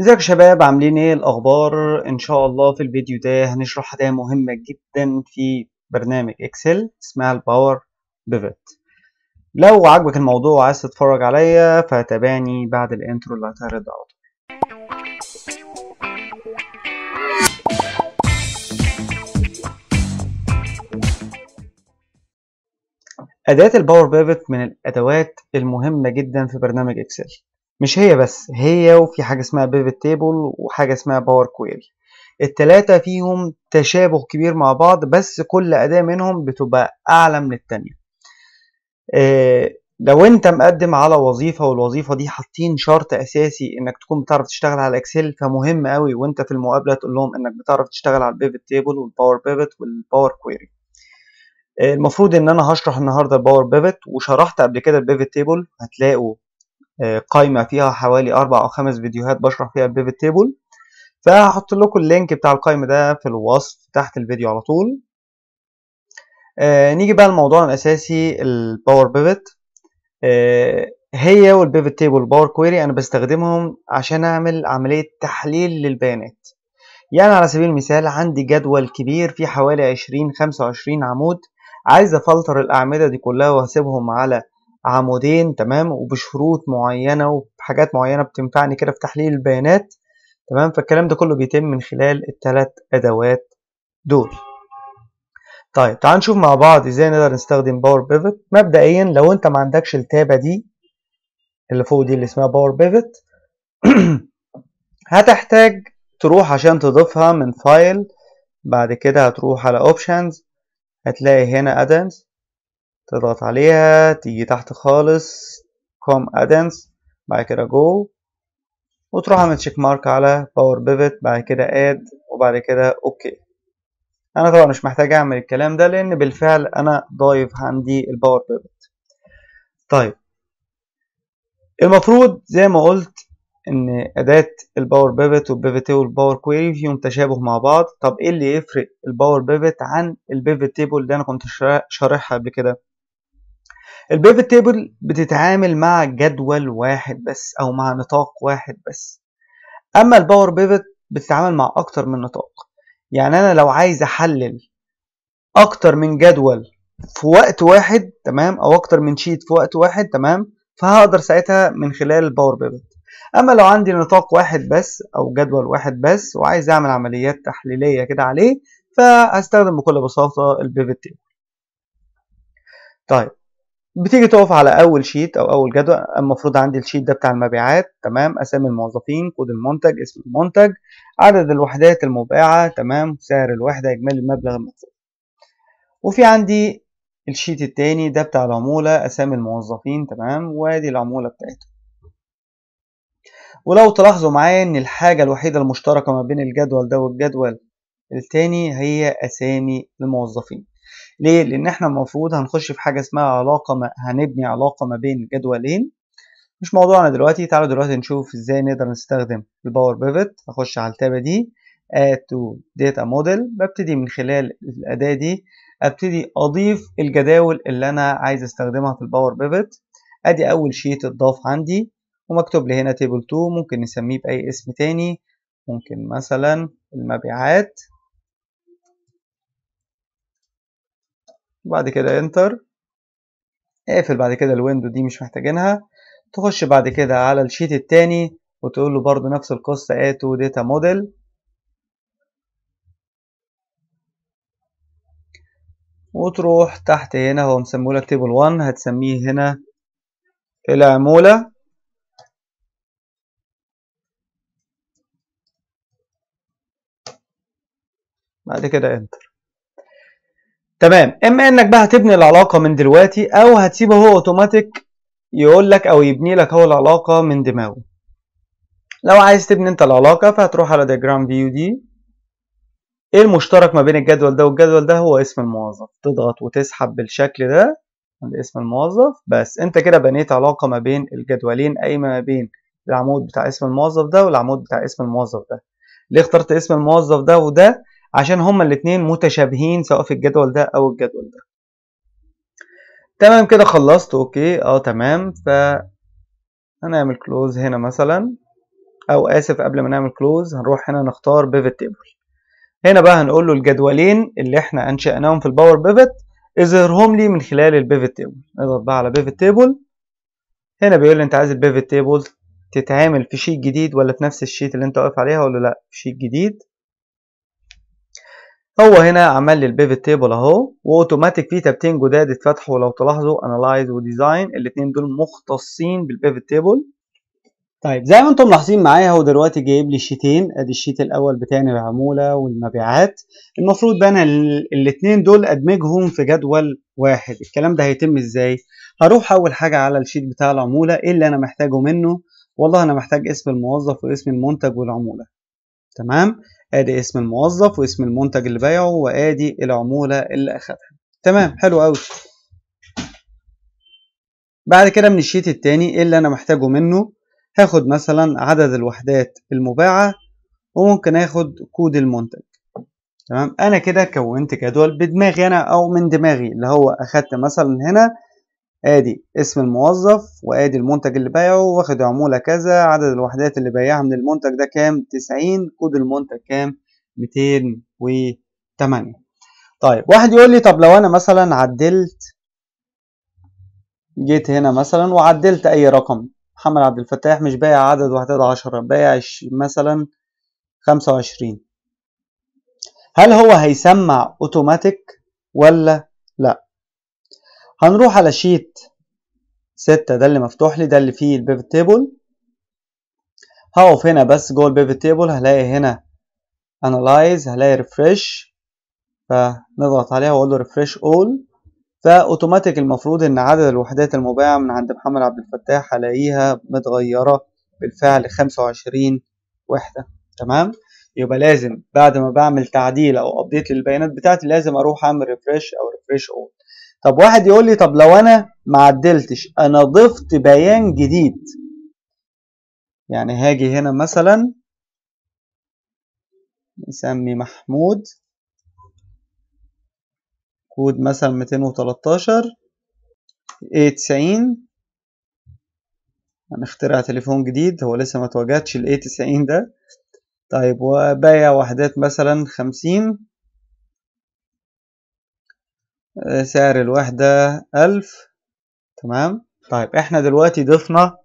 ازيكم شباب عاملين ايه الاخبار ان شاء الله في الفيديو ده هنشرح حاجه مهمه جدا في برنامج اكسل اسمها الباور بيفت لو عجبك الموضوع وعايز تتفرج عليا فتابعني بعد الانترو اللي هتعرض على أداة الباور بيفت من الأدوات المهمة جدا في برنامج إكسل مش هي بس هي وفي حاجة اسمها بيفت تيبل وحاجة اسمها باور كويري التلاتة فيهم تشابه كبير مع بعض بس كل أداة منهم بتبقى أعلى من التانية آه، لو انت مقدم على وظيفه والوظيفه دي حاطين شرط اساسي انك تكون بتعرف تشتغل على اكسل فمهم قوي وانت في المقابله تقول لهم انك بتعرف تشتغل على البيفت تيبل والباور بيفت والباور كويري المفروض ان انا هشرح النهارده الباور بيفت وشرحت قبل كده البيفت تيبل هتلاقوا قايمة فيها حوالي أربع أو خمس فيديوهات بشرح فيها البيفت تيبل فهحط لكم اللينك بتاع القايمة ده في الوصف تحت الفيديو على طول آه، نيجي بقى لموضوعنا الأساسي الباور آه، بيفت هي والبيفت تيبل والباور كويري أنا بستخدمهم عشان أعمل عملية تحليل للبيانات يعني على سبيل المثال عندي جدول كبير فيه حوالي عشرين خمسة وعشرين عمود عايز أفلتر الأعمدة دي كلها وأسيبهم على عمودين تمام وبشروط معينة وبحاجات معينة بتنفعني كده في تحليل البيانات تمام فالكلام ده كله بيتم من خلال التلات أدوات دول طيب تعال نشوف مع بعض ازاي نقدر نستخدم باور بيفت مبدئيا لو انت ما عندكش التابة دي اللي فوق دي اللي اسمها باور بيفت هتحتاج تروح عشان تضيفها من فايل بعد كده هتروح على اوبشنز هتلاقي هنا ادمز تضغط عليها تيجي تحت خالص كوم ادنس بعد كده جو وتروح عامل تشيك مارك على باور بيفت بعد كده اد وبعد كده اوكي انا طبعا مش محتاج اعمل الكلام ده لان بالفعل انا ضايف عندي الباور بيفت طيب المفروض زي ما قلت ان اداه الباور بيفت والبيفت والباور كويري فيهم تشابه مع بعض طب ايه اللي يفرق الباور بيفت عن البيفت تيبل اللي انا كنت شارحها قبل كده البيفت تيبل بتتعامل مع جدول واحد بس او مع نطاق واحد بس اما الباور بيفت بتتعامل مع اكتر من نطاق يعني انا لو عايز احلل اكتر من جدول في وقت واحد تمام او اكتر من شيت في وقت واحد تمام فهقدر ساعتها من خلال الباور بيفت اما لو عندي نطاق واحد بس او جدول واحد بس وعايز اعمل عمليات تحليليه كده عليه فهستخدم بكل بساطه البيفت تيبل طيب بتيجي تقف على اول شيت او اول جدول المفروض عندي الشيت ده بتاع المبيعات تمام اسامي الموظفين كود المنتج اسم المنتج عدد الوحدات المباعه تمام سعر الوحده اجمالي المبلغ المطلوب وفي عندي الشيت التاني ده بتاع العموله اسامي الموظفين تمام وادي العموله بتاعتهم ولو تلاحظوا معايا ان الحاجه الوحيده المشتركه ما بين الجدول ده والجدول التاني هي اسامي الموظفين ليه؟ لأن احنا المفروض هنخش في حاجة اسمها علاقة ما هنبني علاقة ما بين جدولين مش موضوعنا دلوقتي تعالوا دلوقتي نشوف ازاي نقدر نستخدم الباور بيفت هخش على التابة دي add to data model ببتدي من خلال الأداة دي ابتدي أضيف الجداول اللي أنا عايز استخدمها في الباور بيفت ادي أول شيت اتضاف عندي ومكتوب لي هنا table 2 ممكن نسميه بأي اسم تاني ممكن مثلا المبيعات وبعد كده انتر اقفل بعد كده الويندو دي مش محتاجينها تخش بعد كده على الشيت التاني وتقول له برضو نفس القصة اتو داتا موديل وتروح تحت هنا هو مسمولك تيبل 1 هتسميه هنا العمولة بعد كده انتر تمام اما انك بقى هتبني العلاقه من دلوقتي او هتسيبه هو اوتوماتيك يقول لك او يبني لك هو العلاقه من دماغه لو عايز تبني انت العلاقه فهتروح على ديجرام فيو دي ايه المشترك ما بين الجدول ده والجدول ده هو اسم الموظف تضغط وتسحب بالشكل ده عند اسم الموظف بس انت كده بنيت علاقه ما بين الجدولين قايمه ما بين العمود بتاع اسم الموظف ده والعمود بتاع اسم الموظف ده ليه اخترت اسم الموظف ده وده عشان هما الاتنين متشابهين سواء في الجدول ده او الجدول ده تمام كده خلصت اوكي اه تمام ف هنعمل كلوز هنا مثلا او اسف قبل ما نعمل كلوز هنروح هنا نختار بيفت تيبل هنا بقى هنقول له الجدولين اللي احنا انشأناهم في الباور بيفت اظهرهم لي من خلال البيفت تيبل اضغط بقى على بيفت تيبل هنا بيقول لي انت عايز البيفت تيبل تتعامل في شيت جديد ولا في نفس الشيت اللي انت واقف عليها ولا لا في شيت جديد هو هنا عمل لي البيفت تيبل اهو واوتوماتيك في تابتين جداد اتفتحوا لو تلاحظوا انالايز وديزاين الاثنين دول مختصين بالبيفت تيبل طيب زي ما انتم ملاحظين معايا هو دلوقتي جايب لي شيتين ادي الشيت الاول بتاعنا العموله والمبيعات المفروض بقى انا الاثنين دول ادمجهم في جدول واحد الكلام ده هيتم ازاي هروح اول حاجه على الشيت بتاع العموله ايه اللي انا محتاجه منه والله انا محتاج اسم الموظف واسم المنتج والعموله تمام ادي اسم الموظف واسم المنتج اللي بايعه وادي العمولة اللي اخدها تمام حلو قوي بعد كده من الشيت التاني اللي انا محتاجه منه هاخد مثلا عدد الوحدات المباعة وممكن اخد كود المنتج تمام انا كده كونت جدول بدماغي انا او من دماغي اللي هو اخدت مثلا هنا ادي اسم الموظف وادي المنتج اللي بايعه واخد عمولة كذا عدد الوحدات اللي بايعها من المنتج ده كام 90 كود المنتج كام 208 طيب واحد يقول لي طب لو انا مثلا عدلت جيت هنا مثلا وعدلت اي رقم محمد عبد الفتاح مش بايع عدد وحدات عشرة بايع مثلا 25 هل هو هيسمع اوتوماتيك ولا لا هنروح على شيت ستة ده اللي مفتوح لي ده اللي فيه البيفت تيبل هقف هنا بس جوه البيفت تيبل هلاقي هنا انالايز هلاقي ريفرش فنضغط عليها واقول له ريفرش اول فاوتوماتيك المفروض ان عدد الوحدات المباعة من عند محمد عبد الفتاح هلاقيها متغيرة بالفعل 25 وحدة تمام يبقى لازم بعد ما بعمل تعديل او ابديت للبيانات بتاعتي لازم اروح اعمل ريفرش او ريفرش اول طب واحد يقول لي طب لو انا ما عدلتش انا ضفت بيان جديد يعني هاجي هنا مثلا نسمي محمود كود مثلا 213 a 90 هنخترع تليفون جديد هو لسه ما توجدش a 90 ده طيب وبايع وحدات مثلا 50 سعر الوحدة ألف تمام طيب احنا دلوقتي ضفنا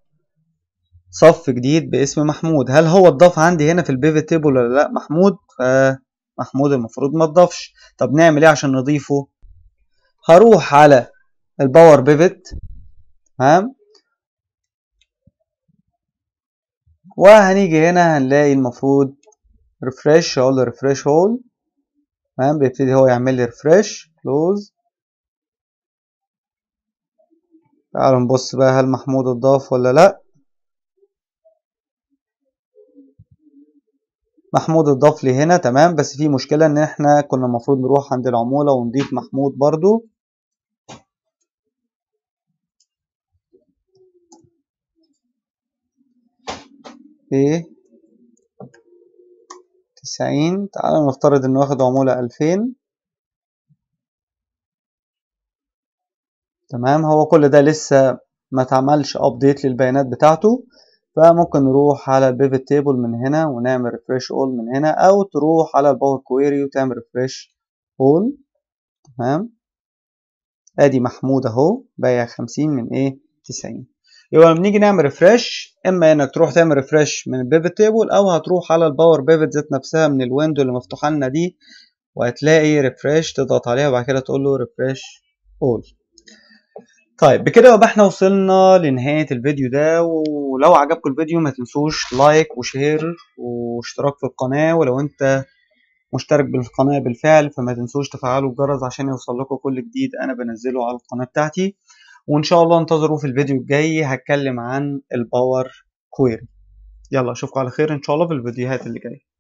صف جديد باسم محمود هل هو اتضاف عندي هنا في البيفت تيبل ولا لا محمود آه محمود المفروض ما اتضافش طب نعمل ايه عشان نضيفه هروح على الباور بيفت تمام وهنيجي هنا هنلاقي المفروض ريفرش اقول له ريفرش هول تمام بيبتدي هو يعمل لي ريفرش كلوز تعالوا نبص بقى هل محمود اتضاف ولا لا محمود اتضاف لي هنا تمام بس في مشكلة ان احنا كنا المفروض نروح عند العمولة ونضيف محمود برضو ايه 90 تعالوا نفترض انه واخد عمولة 2000 تمام هو كل ده لسه ما تعملش ابديت للبيانات بتاعته فممكن نروح على البيفت تيبل من هنا ونعمل ريفريش اول من هنا او تروح على الباور كويري وتعمل ريفريش اول تمام ادي محمود اهو بايع 50 من ايه 90 يبقى لما نيجي نعمل ريفريش اما انك تروح تعمل ريفريش من البيفت تيبل او هتروح على الباور بيفت ذات نفسها من الويندو اللي مفتوحه لنا دي وهتلاقي ريفريش تضغط عليها وبعد كده تقول له ريفريش اول طيب بكده يبقى احنا وصلنا لنهاية الفيديو ده ولو عجبكم الفيديو ما تنسوش لايك وشير واشتراك في القناة ولو انت مشترك بالقناة بالفعل فما تنسوش تفعلوا الجرس عشان يوصل لكم كل جديد انا بنزله على القناة بتاعتي وان شاء الله انتظروا في الفيديو الجاي هتكلم عن الباور كويري يلا اشوفكم على خير ان شاء الله في الفيديوهات اللي جايه